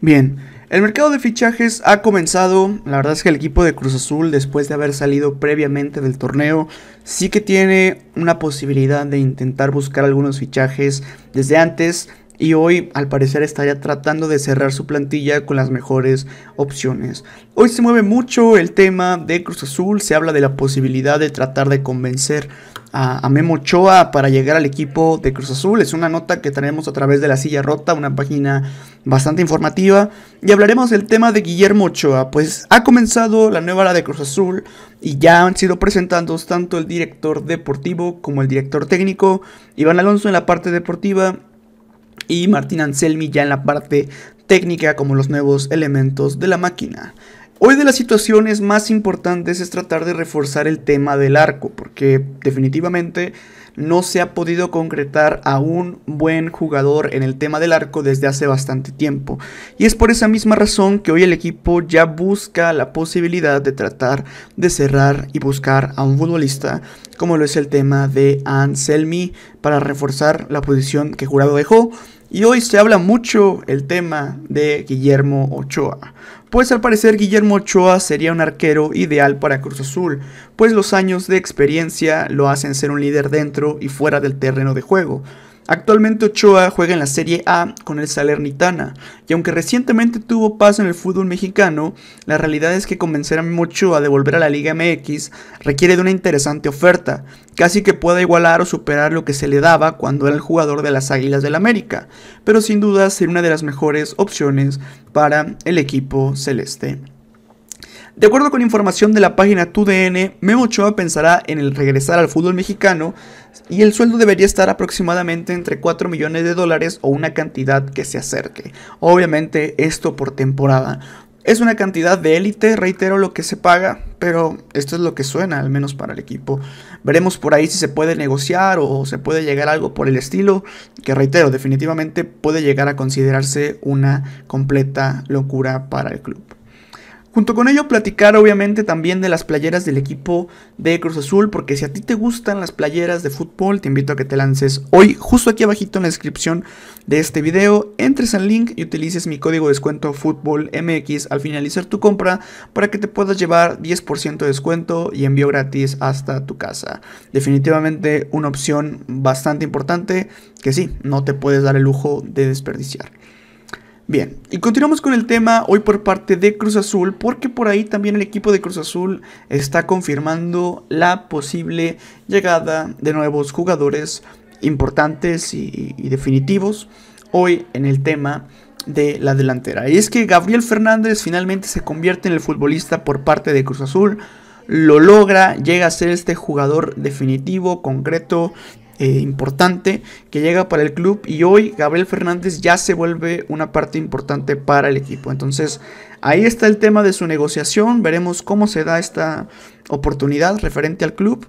Bien, el mercado de fichajes ha comenzado, la verdad es que el equipo de Cruz Azul, después de haber salido previamente del torneo, sí que tiene una posibilidad de intentar buscar algunos fichajes desde antes y hoy al parecer estaría tratando de cerrar su plantilla con las mejores opciones. Hoy se mueve mucho el tema de Cruz Azul, se habla de la posibilidad de tratar de convencer a, Memo Ochoa para llegar al equipo de Cruz Azul. Es una nota que tenemos a través de La Silla Rota, una página bastante informativa y hablaremos del tema de Guillermo Ochoa, pues ha comenzado la nueva era de Cruz Azul y ya han sido presentados tanto el director deportivo como el director técnico, Iván Alonso en la parte deportiva y Martín Anselmi ya en la parte técnica como los nuevos elementos de la máquina. Hoy de las situaciones más importantes es tratar de reforzar el tema del arco, porque definitivamente no se ha podido concretar a un buen jugador en el tema del arco desde hace bastante tiempo. Y es por esa misma razón que hoy el equipo ya busca la posibilidad de tratar de cerrar y buscar a un futbolista, como lo es el tema de Anselmi, para reforzar la posición que Jurado dejó y hoy se habla mucho el tema de Guillermo Ochoa. Pues al parecer Guillermo Ochoa sería un arquero ideal para Cruz Azul, pues los años de experiencia lo hacen ser un líder dentro y fuera del terreno de juego. Actualmente Ochoa juega en la Serie A con el Salernitana, y aunque recientemente tuvo paso en el fútbol mexicano, la realidad es que convencer a Memo Ochoa de volver a la Liga MX requiere de una interesante oferta, casi que pueda igualar o superar lo que se le daba cuando era el jugador de las Águilas del América, pero sin duda ser una de las mejores opciones para el equipo celeste. De acuerdo con información de la página TUDN, Memo Ochoa pensará en el regresar al fútbol mexicano y el sueldo debería estar aproximadamente entre 4 millones de dólares o una cantidad que se acerque. Obviamente esto por temporada. Es una cantidad de élite, reitero lo que se paga, pero esto es lo que suena, al menos para el equipo. Veremos por ahí si se puede negociar o se puede llegar algo por el estilo, que reitero, definitivamente puede llegar a considerarse una completa locura para el club. Junto con ello platicar obviamente también de las playeras del equipo de Cruz Azul, porque si a ti te gustan las playeras de fútbol, te invito a que te lances hoy justo aquí abajito en la descripción de este video, entres al link y utilices mi código de descuento FUTBOLMX al finalizar tu compra para que te puedas llevar 10% de descuento y envío gratis hasta tu casa. Definitivamente una opción bastante importante que sí, no te puedes dar el lujo de desperdiciar. Bien, y continuamos con el tema hoy por parte de Cruz Azul, porque por ahí también el equipo de Cruz Azul está confirmando la posible llegada de nuevos jugadores importantes y, definitivos hoy en el tema de la delantera. Y es que Gabriel Fernández finalmente se convierte en el futbolista por parte de Cruz Azul, lo logra, llega a ser este jugador definitivo, concreto, eh, importante que llega para el club y hoy Gabriel Fernández ya se vuelve una parte importante para el equipo. Entonces ahí está el tema de su negociación, veremos cómo se da esta oportunidad referente al club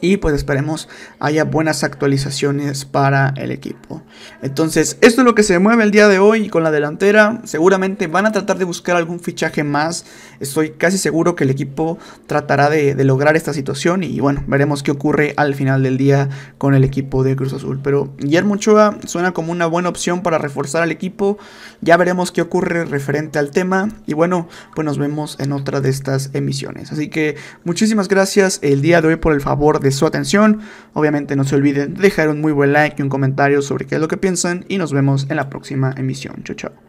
y pues esperemos haya buenas actualizaciones para el equipo. Entonces, esto es lo que se mueve el día de hoy con la delantera. Seguramente van a tratar de buscar algún fichaje más. Estoy casi seguro que el equipo tratará de, lograr esta situación y bueno, veremos qué ocurre al final del día con el equipo de Cruz Azul. Pero Guillermo Ochoa suena como una buena opción para reforzar al equipo. Ya veremos qué ocurre referente al tema y bueno, pues nos vemos en otra de estas emisiones. Así que muchísimas gracias el día de hoy por el favor de su atención. Obviamente no se olviden de dejar un muy buen like y un comentario sobre qué es lo que piensan y nos vemos en la próxima emisión. Chao, chao.